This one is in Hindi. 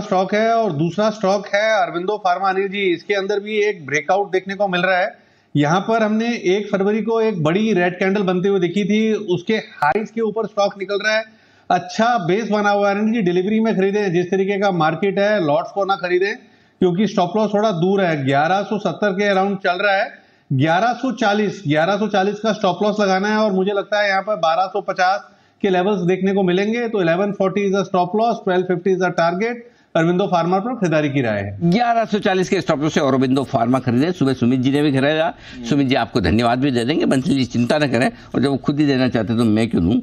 स्टॉक है और दूसरा स्टॉक है अरविंदो फार्मा अनिल जी इसके अंदर भी एक ब्रेकआउट देखने को मिल रहा है यहाँ पर हमने एक फरवरी को एक बड़ी रेड कैंडल बनते हुए देखी थी उसके हाइस के ऊपर स्टॉक निकल रहा है अच्छा बेस बना हुआ है जी डिलीवरी में खरीदे जिस तरीके का मार्केट है लॉट्स को ना खरीदे क्योंकि स्टॉप लॉस थोड़ा दूर है 1170 के अराउंड चल रहा है 1140 1140 का स्टॉप लॉस लगाना है और मुझे लगता है यहाँ पर 1250 के लेवल्स देखने को मिलेंगे तो 1140 is a stop loss 1250 is a target Aurobindo Pharma पर खरीदारी की राय है ग्यारह सौ चालीस के स्टॉप से अरविंदो फार्मा खरीदे सुबह सुमित जी ने भी खरीदा हम्म। सुमित जी आपको धन्यवाद भी दे देंगे मंत्री जी चिंता न करें और जब वो खुद ही देना चाहते तो मैं क्यों दूँ